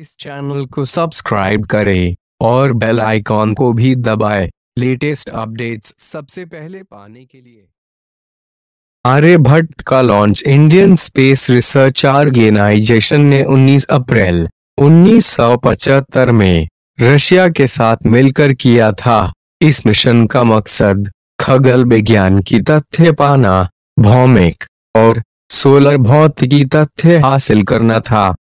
इस चैनल को सब्सक्राइब करें और बेल आइकॉन को भी दबाएं लेटेस्ट अपडेट्स सबसे पहले पाने के लिए आर्यभट्ट का launch Indian Space Research Organisation ने 19 अप्रैल 1975 में रशिया के साथ मिलकर किया था इस मिशन का मकसद खगल विज्ञान की तथ्य पाना भौमिक और सोलर भौतिकी तथ्य हासिल करना था